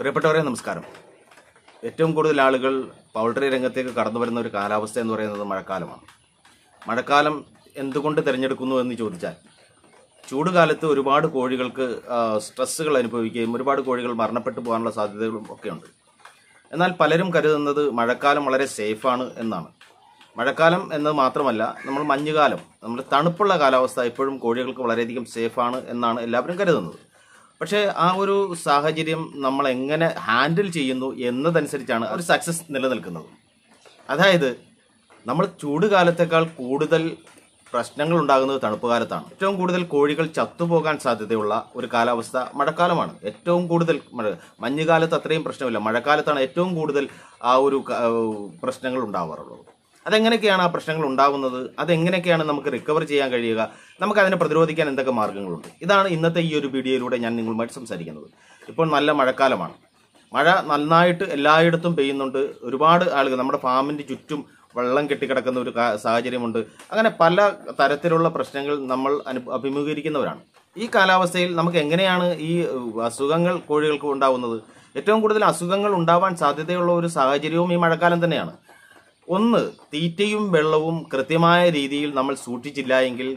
പ്രിയപ്പെട്ടവരെ നമസ്കാരം ഏറ്റവും കൂടുതൽ ആളുകൾ പൗൾട്രി രംഗത്തേക്ക് കടന്നു വരുന്ന ഒരു കാലാവസ്ഥ എന്ന് പറയുന്നത് മഴക്കാലമാണ് മഴക്കാലം എന്തുകൊണ്ട് തിരഞ്ഞെടുക്കുന്നു എന്ന് ചോദിച്ചാൽ ചൂടുകാലത്ത് ഒരുപാട് കോഴികൾക്ക് സ്ട്രെസ്സുകൾ അനുഭവിക്കുകയും ഒരുപാട് കോഴികൾ മരണപ്പെട്ടു പോകാനുള്ള സാധ്യതകളും ഒക്കെയുണ്ട് എന്നാൽ പലരും കരുതുന്നത് മഴക്കാലം വളരെ സേഫാണ് എന്നാണ് മഴക്കാലം എന്നത് മാത്രമല്ല നമ്മൾ മഞ്ഞുകാലം നമ്മൾ തണുപ്പുള്ള കാലാവസ്ഥ എപ്പോഴും കോഴികൾക്ക് വളരെയധികം സേഫാണ് എന്നാണ് എല്ലാവരും കരുതുന്നത് പക്ഷേ ആ ഒരു സാഹചര്യം നമ്മൾ എങ്ങനെ ഹാൻഡിൽ ചെയ്യുന്നു എന്നതനുസരിച്ചാണ് ഒരു സക്സസ് നിലനിൽക്കുന്നത് അതായത് നമ്മൾ ചൂട് കാലത്തേക്കാൾ കൂടുതൽ പ്രശ്നങ്ങൾ ഉണ്ടാകുന്നത് തണുപ്പ് കാലത്താണ് ഏറ്റവും കൂടുതൽ കോഴികൾ ചത്തുപോകാൻ സാധ്യതയുള്ള ഒരു കാലാവസ്ഥ മഴക്കാലമാണ് ഏറ്റവും കൂടുതൽ മഴ മഞ്ഞുകാലത്ത് അത്രയും പ്രശ്നമില്ല മഴക്കാലത്താണ് ഏറ്റവും കൂടുതൽ ആ ഒരു പ്രശ്നങ്ങൾ ഉണ്ടാവാറുള്ളത് അതെങ്ങനെയൊക്കെയാണ് ആ പ്രശ്നങ്ങൾ ഉണ്ടാകുന്നത് അതെങ്ങനെയൊക്കെയാണ് നമുക്ക് റിക്കവർ ചെയ്യാൻ കഴിയുക നമുക്ക് അതിനെ പ്രതിരോധിക്കാൻ എന്തൊക്കെ മാർഗങ്ങളുണ്ട് ഇതാണ് ഇന്നത്തെ ഈ ഒരു വീഡിയോയിലൂടെ ഞാൻ നിങ്ങളുമായിട്ട് സംസാരിക്കുന്നത് ഇപ്പോൾ നല്ല മഴക്കാലമാണ് മഴ നന്നായിട്ട് എല്ലായിടത്തും പെയ്യുന്നുണ്ട് ഒരുപാട് ആളുകൾ നമ്മുടെ ഫാമിൻ്റെ ചുറ്റും വെള്ളം കെട്ടിക്കിടക്കുന്ന ഒരു സാഹചര്യമുണ്ട് അങ്ങനെ പല തരത്തിലുള്ള പ്രശ്നങ്ങൾ നമ്മൾ അനു അഭിമുഖീകരിക്കുന്നവരാണ് ഈ കാലാവസ്ഥയിൽ നമുക്ക് എങ്ങനെയാണ് ഈ അസുഖങ്ങൾ കോഴികൾക്ക് ഉണ്ടാകുന്നത് ഏറ്റവും കൂടുതൽ അസുഖങ്ങൾ ഉണ്ടാവാൻ സാധ്യതയുള്ള ഒരു സാഹചര്യവും ഈ മഴക്കാലം തന്നെയാണ് ഒന്ന് തീറ്റയും വെള്ളവും കൃത്യമായ രീതിയിൽ നമ്മൾ സൂക്ഷിച്ചില്ല എങ്കിൽ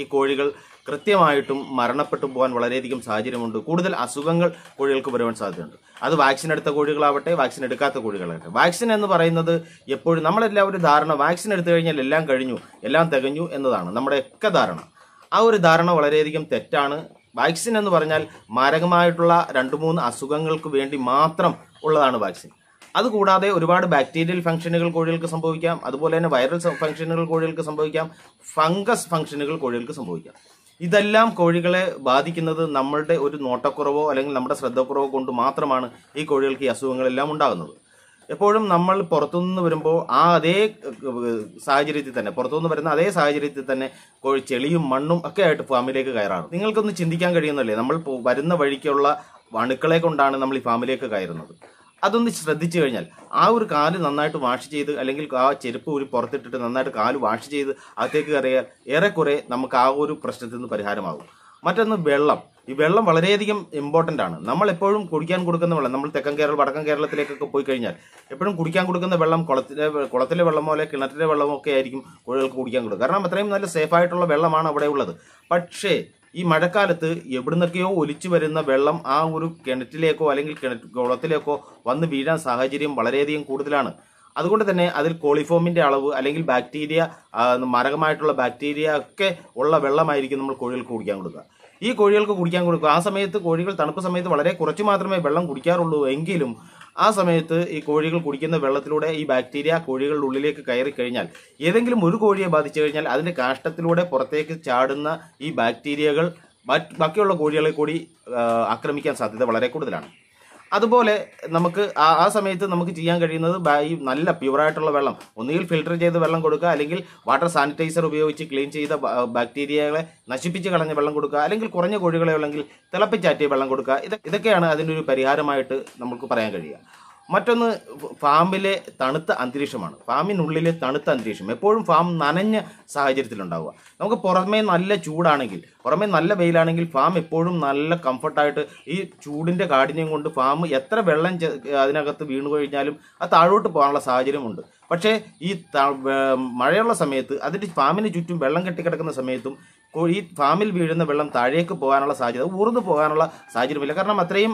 ഈ കോഴികൾ കൃത്യമായിട്ടും മരണപ്പെട്ടു പോകാൻ വളരെയധികം സാഹചര്യമുണ്ട് കൂടുതൽ അസുഖങ്ങൾ കോഴികൾക്ക് വരുവാൻ സാധ്യതയുണ്ട് അത് വാക്സിൻ എടുത്ത കോഴികളാവട്ടെ വാക്സിൻ എടുക്കാത്ത കോഴികളാവട്ടെ വാക്സിൻ എന്ന് പറയുന്നത് എപ്പോഴും നമ്മളെല്ലാവരും ധാരണ വാക്സിൻ എടുത്തു കഴിഞ്ഞാൽ എല്ലാം കഴിഞ്ഞു എല്ലാം തികഞ്ഞു എന്നതാണ് നമ്മുടെയൊക്കെ ധാരണ ആ ഒരു ധാരണ വളരെയധികം തെറ്റാണ് വാക്സിൻ എന്ന് പറഞ്ഞാൽ മാരകമായിട്ടുള്ള രണ്ട് മൂന്ന് അസുഖങ്ങൾക്ക് വേണ്ടി മാത്രം ഉള്ളതാണ് വാക്സിൻ അതുകൂടാതെ ഒരുപാട് ബാക്ടീരിയൽ ഫംഗ്ഷനുകൾ കോഴികൾക്ക് സംഭവിക്കാം അതുപോലെ തന്നെ വൈറൽ ഫംഗ്ഷനുകൾ കോഴികൾക്ക് സംഭവിക്കാം ഫംഗസ് ഫംഗ്ഷനുകൾ കോഴികൾക്ക് സംഭവിക്കാം ഇതെല്ലാം കോഴികളെ ബാധിക്കുന്നത് നമ്മളുടെ ഒരു നോട്ടക്കുറവോ അല്ലെങ്കിൽ നമ്മുടെ ശ്രദ്ധക്കുറവോ കൊണ്ട് മാത്രമാണ് ഈ കോഴികൾക്ക് ഈ അസുഖങ്ങളെല്ലാം ഉണ്ടാകുന്നത് എപ്പോഴും നമ്മൾ പുറത്തുനിന്ന് വരുമ്പോൾ ആ അതേ സാഹചര്യത്തിൽ തന്നെ പുറത്തുനിന്ന് വരുന്ന അതേ സാഹചര്യത്തിൽ തന്നെ കോഴി ചെളിയും മണ്ണും ഒക്കെ ആയിട്ട് ഫാമിലേക്ക് കയറാണ് നിങ്ങൾക്കൊന്ന് ചിന്തിക്കാൻ കഴിയുന്നല്ലേ നമ്മൾ വരുന്ന വഴിക്കുള്ള അണുക്കളെ കൊണ്ടാണ് നമ്മൾ ഈ ഫാമിലേക്ക് കയറുന്നത് അതൊന്ന് ശ്രദ്ധിച്ചു കഴിഞ്ഞാൽ ആ ഒരു കാല് നന്നായിട്ട് വാഷ് ചെയ്ത് അല്ലെങ്കിൽ ആ ചെരുപ്പ് ഒരു പുറത്തിട്ടിട്ട് നന്നായിട്ട് കാല് വാഷ് ചെയ്ത് അകത്തേക്ക് കയറിയാൽ ഏറെക്കുറെ നമുക്ക് ആ ഒരു പ്രശ്നത്തിൽ നിന്ന് പരിഹാരമാകും മറ്റൊന്ന് വെള്ളം ഈ വെള്ളം വളരെയധികം ഇമ്പോർട്ടൻ്റ് ആണ് നമ്മൾ എപ്പോഴും കുടിക്കാൻ കൊടുക്കുന്ന വെള്ളം നമ്മൾ തെക്കൻ കേരളം വടക്കൻ കേരളത്തിലേക്കൊക്കെ പോയി കഴിഞ്ഞാൽ എപ്പോഴും കുടിക്കാൻ കൊടുക്കുന്ന വെള്ളം കുളത്തിലെ കുളത്തിലെ വെള്ളമോ അല്ലെങ്കിൽ കിണറ്റിലെ വെള്ളമോ ഒക്കെ ആയിരിക്കും കോഴികൾക്ക് കുടിക്കാൻ കൊടുക്കുക കാരണം അത്രയും നല്ല സേഫ് ആയിട്ടുള്ള വെള്ളമാണ് അവിടെ ഉള്ളത് പക്ഷേ ഈ മഴക്കാലത്ത് നിന്നൊക്കെയോ ഒലിച്ചു വരുന്ന വെള്ളം ആ ഒരു കിണറ്റിലേക്കോ അല്ലെങ്കിൽ കിണറ്റ് കുളത്തിലേക്കോ വന്ന് വീഴാൻ സാഹചര്യം വളരെയധികം കൂടുതലാണ് അതുകൊണ്ട് തന്നെ അതിൽ കോളിഫോമിൻ്റെ അളവ് അല്ലെങ്കിൽ ബാക്ടീരിയ മരകമായിട്ടുള്ള ബാക്ടീരിയ ഒക്കെ ഉള്ള വെള്ളമായിരിക്കും നമ്മൾ കോഴികൾക്ക് കുടിക്കാൻ കൊടുക്കുക ഈ കോഴികൾക്ക് കുടിക്കാൻ കൊടുക്കുക ആ സമയത്ത് കോഴികൾ തണുപ്പ് സമയത്ത് വളരെ കുറച്ച് മാത്രമേ വെള്ളം കുടിക്കാറുള്ളൂ എങ്കിലും ആ സമയത്ത് ഈ കോഴികൾ കുടിക്കുന്ന വെള്ളത്തിലൂടെ ഈ ബാക്ടീരിയ കോഴികളുടെ ഉള്ളിലേക്ക് കയറി കഴിഞ്ഞാൽ ഏതെങ്കിലും ഒരു കോഴിയെ ബാധിച്ചു കഴിഞ്ഞാൽ അതിൻ്റെ കാഷ്ടത്തിലൂടെ പുറത്തേക്ക് ചാടുന്ന ഈ ബാക്ടീരിയകൾ ബാക്കിയുള്ള കോഴികളെ കൂടി ആക്രമിക്കാൻ സാധ്യത വളരെ കൂടുതലാണ് അതുപോലെ നമുക്ക് ആ ആ സമയത്ത് നമുക്ക് ചെയ്യാൻ കഴിയുന്നത് ഈ നല്ല പ്യുവറായിട്ടുള്ള വെള്ളം ഒന്നുകിൽ ഫിൽട്ടർ ചെയ്ത് വെള്ളം കൊടുക്കുക അല്ലെങ്കിൽ വാട്ടർ സാനിറ്റൈസർ ഉപയോഗിച്ച് ക്ലീൻ ചെയ്ത ബാക്ടീരിയകളെ നശിപ്പിച്ച് കളഞ്ഞ വെള്ളം കൊടുക്കുക അല്ലെങ്കിൽ കുറഞ്ഞ കോഴികളെ ഉള്ളെങ്കിൽ തിളപ്പിച്ചാറ്റിയ വെള്ളം കൊടുക്കുക ഇതൊക്കെയാണ് അതിൻ്റെ ഒരു പരിഹാരമായിട്ട് നമുക്ക് പറയാൻ കഴിയുക മറ്റൊന്ന് ഫാമിലെ തണുത്ത അന്തരീക്ഷമാണ് ഫാമിനുള്ളിലെ തണുത്ത അന്തരീക്ഷം എപ്പോഴും ഫാം നനഞ്ഞ സാഹചര്യത്തിലുണ്ടാവുക നമുക്ക് പുറമേ നല്ല ചൂടാണെങ്കിൽ പുറമേ നല്ല വെയിലാണെങ്കിൽ ഫാം എപ്പോഴും നല്ല കംഫർട്ടായിട്ട് ഈ ചൂടിൻ്റെ കാഠിന്യം കൊണ്ട് ഫാം എത്ര വെള്ളം അതിനകത്ത് വീണു കഴിഞ്ഞാലും അത് താഴോട്ട് പോകാനുള്ള സാഹചര്യമുണ്ട് പക്ഷേ ഈ മഴയുള്ള സമയത്ത് അതിൻ്റെ ഫാമിന് ചുറ്റും വെള്ളം കെട്ടിക്കിടക്കുന്ന സമയത്തും ഈ ഫാമിൽ വീഴുന്ന വെള്ളം താഴേക്ക് പോകാനുള്ള സാധ്യത ഊർന്നു പോകാനുള്ള സാഹചര്യമില്ല കാരണം അത്രയും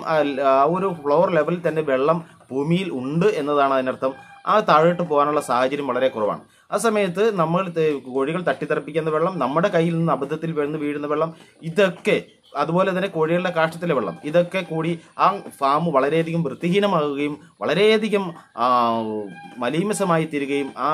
ഒരു ഫ്ലോർ ലെവലിൽ തന്നെ വെള്ളം ഭൂമിയിൽ ഉണ്ട് എന്നതാണ് അതിനർത്ഥം ആ താഴോട്ട് പോകാനുള്ള സാഹചര്യം വളരെ കുറവാണ് ആ സമയത്ത് നമ്മൾ കോഴികൾ തട്ടിത്തെറിപ്പിക്കുന്ന വെള്ളം നമ്മുടെ കയ്യിൽ നിന്ന് അബദ്ധത്തിൽ വീഴുന്ന വെള്ളം ഇതൊക്കെ അതുപോലെ തന്നെ കോഴികളുടെ കാഷ്ടത്തിലെ വെള്ളം ഇതൊക്കെ കൂടി ആ ഫാം വളരെയധികം വൃത്തിഹീനമാകുകയും വളരെയധികം മലീമസമായി തീരുകയും ആ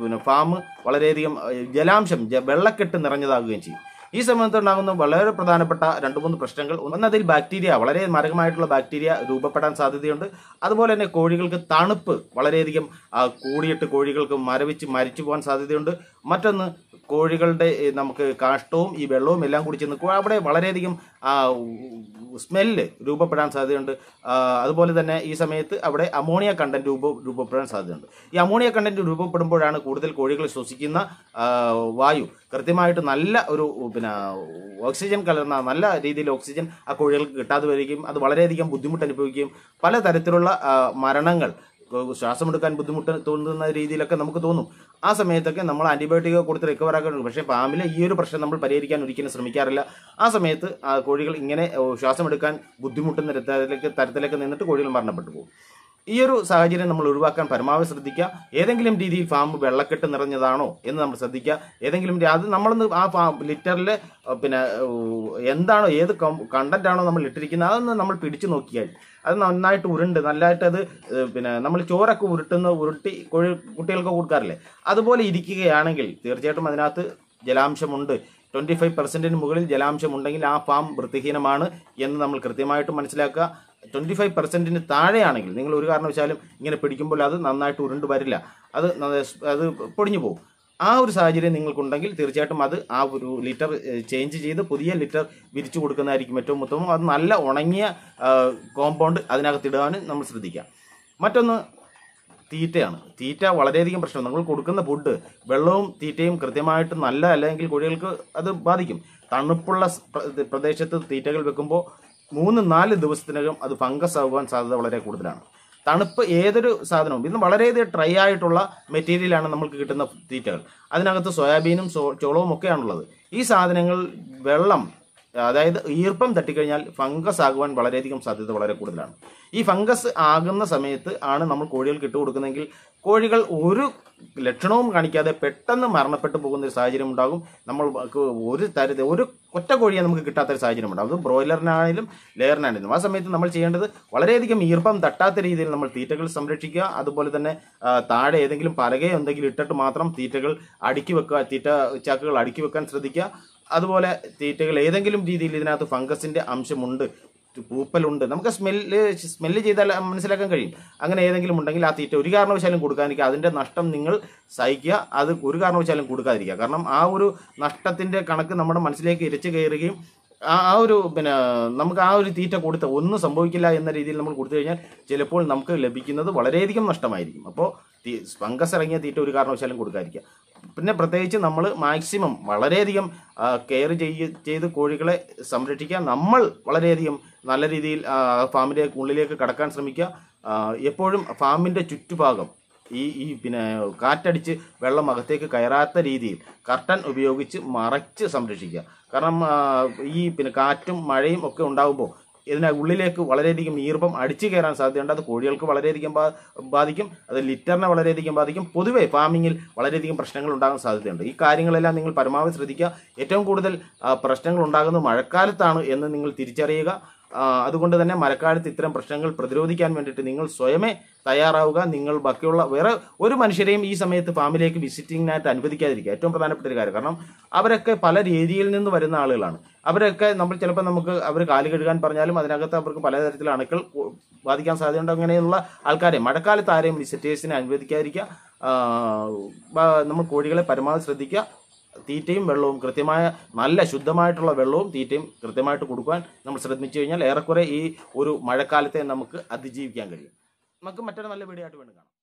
പിന്നെ ഫാം വളരെയധികം ജലാംശം വെള്ളക്കെട്ട് നിറഞ്ഞതാകുകയും ചെയ്യും ഈ സമയത്തുണ്ടാകുന്ന വളരെ പ്രധാനപ്പെട്ട രണ്ട് മൂന്ന് പ്രശ്നങ്ങൾ ഒന്നതിൽ ബാക്ടീരിയ വളരെ മരകമായിട്ടുള്ള ബാക്ടീരിയ രൂപപ്പെടാൻ സാധ്യതയുണ്ട് അതുപോലെ തന്നെ കോഴികൾക്ക് തണുപ്പ് വളരെയധികം കൂടിയിട്ട് കോഴികൾക്ക് മരവിച്ച് മരിച്ചു പോകാൻ സാധ്യതയുണ്ട് മറ്റൊന്ന് കോഴികളുടെ നമുക്ക് കാഷ്ടവും ഈ വെള്ളവും എല്ലാം കൂടി ചെന്ന് അവിടെ വളരെയധികം സ്മെല്ല് രൂപപ്പെടാൻ സാധ്യതയുണ്ട് അതുപോലെ തന്നെ ഈ സമയത്ത് അവിടെ അമോണിയ കണ്ടന്റ് രൂപ രൂപപ്പെടാൻ സാധ്യതയുണ്ട് ഈ അമോണിയ കണ്ടന്റ് രൂപപ്പെടുമ്പോഴാണ് കൂടുതൽ കോഴികൾ ശ്വസിക്കുന്ന വായു കൃത്യമായിട്ട് നല്ല ഒരു പിന്നെ ഓക്സിജൻ കലർന്ന നല്ല രീതിയിൽ ഓക്സിജൻ ആ കോഴികൾക്ക് കിട്ടാതെ വരികയും അത് വളരെയധികം ബുദ്ധിമുട്ട് അനുഭവിക്കുകയും തരത്തിലുള്ള മരണങ്ങൾ ശ്വാസമെടുക്കാൻ ബുദ്ധിമുട്ട് തോന്നുന്ന രീതിയിലൊക്കെ നമുക്ക് തോന്നും ആ സമയത്തൊക്കെ നമ്മൾ ആൻറ്റിബയോട്ടിക് കൊടുത്ത് റിക്കവർ ആക്കാൻ പക്ഷേ ഫാമിലെ ഈ ഒരു പ്രശ്നം നമ്മൾ പരിഹരിക്കാൻ ഒരിക്കലും ശ്രമിക്കാറില്ല ആ സമയത്ത് ആ കോഴികൾ ഇങ്ങനെ ശ്വാസമെടുക്കാൻ ബുദ്ധിമുട്ടുന്ന തരത്തിലേക്ക് തരത്തിലേക്ക് നിന്നിട്ട് കോഴികൾ മരണപ്പെട്ടു പോകും ഈ ഒരു സാഹചര്യം നമ്മൾ ഒഴിവാക്കാൻ പരമാവധി ശ്രദ്ധിക്കുക ഏതെങ്കിലും രീതിയിൽ ഫാം വെള്ളക്കെട്ട് നിറഞ്ഞതാണോ എന്ന് നമ്മൾ ശ്രദ്ധിക്കുക ഏതെങ്കിലും അത് നമ്മളൊന്ന് ആ ഫാം ലിറ്ററിൽ പിന്നെ എന്താണോ ഏത് കണ്ടന്റ് ആണോ നമ്മൾ ഇട്ടിരിക്കുന്നത് അതൊന്ന് നമ്മൾ പിടിച്ചു നോക്കിയാൽ അത് നന്നായിട്ട് ഉരുണ്ട് നല്ലതായിട്ട് അത് പിന്നെ നമ്മൾ ചോറൊക്കെ ഉരുട്ടുന്ന ഉരുട്ടി കോഴി കുട്ടികൾക്ക് കൊടുക്കാറില്ലേ അതുപോലെ ഇരിക്കുകയാണെങ്കിൽ തീർച്ചയായിട്ടും അതിനകത്ത് ജലാംശമുണ്ട് ട്വൻറ്റി ഫൈവ് പെർസെൻറ്റിന് മുകളിൽ ജലാംശമുണ്ടെങ്കിൽ ആ ഫാം വൃത്തിഹീനമാണ് എന്ന് നമ്മൾ കൃത്യമായിട്ട് മനസ്സിലാക്കുക ട്വൻറ്റി ഫൈവ് പെർസെൻറ്റിന് താഴെയാണെങ്കിൽ നിങ്ങൾ ഒരു കാരണവശാലും ഇങ്ങനെ പിടിക്കുമ്പോൾ അത് നന്നായിട്ട് ഉരുണ്ട് വരില്ല അത് അത് പൊടിഞ്ഞു പോകും ആ ഒരു സാഹചര്യം നിങ്ങൾക്കുണ്ടെങ്കിൽ തീർച്ചയായിട്ടും അത് ആ ഒരു ലിറ്റർ ചേഞ്ച് ചെയ്ത് പുതിയ ലിറ്റർ വിരിച്ചു കൊടുക്കുന്നതായിരിക്കും ഏറ്റവും ഉത്തമം അത് നല്ല ഉണങ്ങിയ കോമ്പൗണ്ട് അതിനകത്തിടാനും നമ്മൾ ശ്രദ്ധിക്കാം മറ്റൊന്ന് തീറ്റയാണ് തീറ്റ വളരെയധികം പ്രശ്നം നമ്മൾ കൊടുക്കുന്ന ഫുഡ് വെള്ളവും തീറ്റയും കൃത്യമായിട്ട് നല്ല അല്ലെങ്കിൽ കോഴികൾക്ക് അത് ബാധിക്കും തണുപ്പുള്ള പ്രദേശത്ത് തീറ്റകൾ വെക്കുമ്പോൾ മൂന്ന് നാല് ദിവസത്തിനകം അത് ഫംഗസ് ആകുവാൻ സാധ്യത വളരെ കൂടുതലാണ് തണുപ്പ് ഏതൊരു സാധനവും ഇന്ന് വളരെയധികം ഡ്രൈ ആയിട്ടുള്ള മെറ്റീരിയലാണ് നമുക്ക് കിട്ടുന്ന തീറ്റകൾ അതിനകത്ത് സോയാബീനും ചോ ചോളവും ഒക്കെയാണുള്ളത് ഈ സാധനങ്ങൾ വെള്ളം അതായത് ഈർപ്പം തട്ടിക്കഴിഞ്ഞാൽ ഫംഗസ് ആകുവാൻ വളരെയധികം സാധ്യത വളരെ കൂടുതലാണ് ഈ ഫംഗസ് ആകുന്ന സമയത്ത് ആണ് നമ്മൾ കോഴികൾക്ക് ഇട്ട് കൊടുക്കുന്നതെങ്കിൽ കോഴികൾ ഒരു ലക്ഷണവും കാണിക്കാതെ പെട്ടെന്ന് മരണപ്പെട്ടു പോകുന്ന ഒരു സാഹചര്യം ഉണ്ടാകും നമ്മൾ ഒരു തരത്തിൽ ഒരു ഒറ്റ കോഴിയെ നമുക്ക് കിട്ടാത്ത ഒരു സാഹചര്യം ഉണ്ടാകും അത് ബ്രോയിലറിനാണെങ്കിലും ലെയറിനാണെങ്കിലും ആ സമയത്ത് നമ്മൾ ചെയ്യേണ്ടത് വളരെയധികം ഈർപ്പം തട്ടാത്ത രീതിയിൽ നമ്മൾ തീറ്റകൾ സംരക്ഷിക്കുക അതുപോലെ തന്നെ താഴെ ഏതെങ്കിലും പലകയോ എന്തെങ്കിലും ഇട്ടിട്ട് മാത്രം തീറ്റകൾ അടുക്കി വെക്കുക തീറ്റ ചാക്കുകൾ അടുക്കി വെക്കാൻ ശ്രദ്ധിക്കുക അതുപോലെ തീറ്റകൾ ഏതെങ്കിലും രീതിയിൽ ഇതിനകത്ത് ഫംഗസിൻ്റെ അംശമുണ്ട് പൂപ്പലുണ്ട് നമുക്ക് സ്മെല്ല് സ്മെല്ല് ചെയ്താൽ മനസ്സിലാക്കാൻ കഴിയും അങ്ങനെ ഏതെങ്കിലും ഉണ്ടെങ്കിൽ ആ തീറ്റ ഒരു കാരണവശാലും കൊടുക്കാതിരിക്കുക അതിൻ്റെ നഷ്ടം നിങ്ങൾ സഹിക്കുക അത് ഒരു കാരണവശാലും കൊടുക്കാതിരിക്കുക കാരണം ആ ഒരു നഷ്ടത്തിൻ്റെ കണക്ക് നമ്മുടെ മനസ്സിലേക്ക് ഇരച്ചു കയറുകയും ആ ഒരു പിന്നെ നമുക്ക് ആ ഒരു തീറ്റ കൊടുത്ത ഒന്നും സംഭവിക്കില്ല എന്ന രീതിയിൽ നമ്മൾ കൊടുത്തു കഴിഞ്ഞാൽ ചിലപ്പോൾ നമുക്ക് ലഭിക്കുന്നത് വളരെയധികം നഷ്ടമായിരിക്കും അപ്പോൾ ഫംഗസ് ഇറങ്ങിയ തീറ്റ ഒരു കാരണവശാലും കൊടുക്കാതിരിക്കുക പിന്നെ പ്രത്യേകിച്ച് നമ്മൾ മാക്സിമം വളരെയധികം കെയർ ചെയ്യ ചെയ്ത് കോഴികളെ സംരക്ഷിക്കുക നമ്മൾ വളരെയധികം നല്ല രീതിയിൽ ഫാമിൻ്റെ ഉള്ളിലേക്ക് കടക്കാൻ ശ്രമിക്കുക എപ്പോഴും ഫാമിൻ്റെ ചുറ്റുഭാഗം ഈ ഈ പിന്നെ കാറ്റടിച്ച് വെള്ളം അകത്തേക്ക് കയറാത്ത രീതിയിൽ കർട്ടൻ ഉപയോഗിച്ച് മറച്ച് സംരക്ഷിക്കുക കാരണം ഈ പിന്നെ കാറ്റും മഴയും ഒക്കെ ഉണ്ടാകുമ്പോൾ ഇതിന് ഉള്ളിലേക്ക് വളരെയധികം ഈർപ്പം അടിച്ചു കയറാൻ സാധ്യതയുണ്ട് അത് കോഴികൾക്ക് വളരെയധികം ബാധിക്കും അത് ലിറ്ററിനെ വളരെയധികം ബാധിക്കും പൊതുവേ ഫാമിങ്ങിൽ വളരെയധികം പ്രശ്നങ്ങൾ ഉണ്ടാകാൻ സാധ്യതയുണ്ട് ഈ കാര്യങ്ങളെല്ലാം നിങ്ങൾ പരമാവധി ശ്രദ്ധിക്കുക ഏറ്റവും കൂടുതൽ പ്രശ്നങ്ങൾ ഉണ്ടാകുന്നത് മഴക്കാലത്താണ് എന്ന് നിങ്ങൾ തിരിച്ചറിയുക അതുകൊണ്ട് തന്നെ മഴക്കാലത്ത് ഇത്തരം പ്രശ്നങ്ങൾ പ്രതിരോധിക്കാൻ വേണ്ടിയിട്ട് നിങ്ങൾ സ്വയമേ തയ്യാറാവുക നിങ്ങൾ ബാക്കിയുള്ള വേറെ ഒരു മനുഷ്യരെയും ഈ സമയത്ത് ഫാമിലേക്ക് വിസിറ്റിങ്ങിനായിട്ട് അനുവദിക്കാതിരിക്കുക ഏറ്റവും പ്രധാനപ്പെട്ട ഒരു കാര്യം കാരണം അവരൊക്കെ പല രീതിയിൽ നിന്ന് വരുന്ന ആളുകളാണ് അവരൊക്കെ നമ്മൾ ചിലപ്പോൾ നമുക്ക് അവർ കാല് കഴുകാൻ പറഞ്ഞാലും അതിനകത്ത് അവർക്ക് പലതരത്തിലുള്ള അണുക്കൾ ബാധിക്കാൻ സാധ്യതയുണ്ട് അങ്ങനെയുള്ള ആൾക്കാരെ മഴക്കാലത്ത് ആരെയും വിസിറ്റേഴ്സിനെ അനുവദിക്കാതിരിക്കുക നമ്മൾ കോഴികളെ പരമാവധി ശ്രദ്ധിക്കുക തീറ്റയും വെള്ളവും കൃത്യമായ നല്ല ശുദ്ധമായിട്ടുള്ള വെള്ളവും തീറ്റയും കൃത്യമായിട്ട് കൊടുക്കുവാൻ നമ്മൾ ശ്രദ്ധിച്ചു കഴിഞ്ഞാൽ ഏറെക്കുറെ ഈ ഒരു മഴക്കാലത്തെ നമുക്ക് അതിജീവിക്കാൻ കഴിയും നമുക്ക് മറ്റൊരു നല്ല വീഡിയോ ആയിട്ട് കാണാം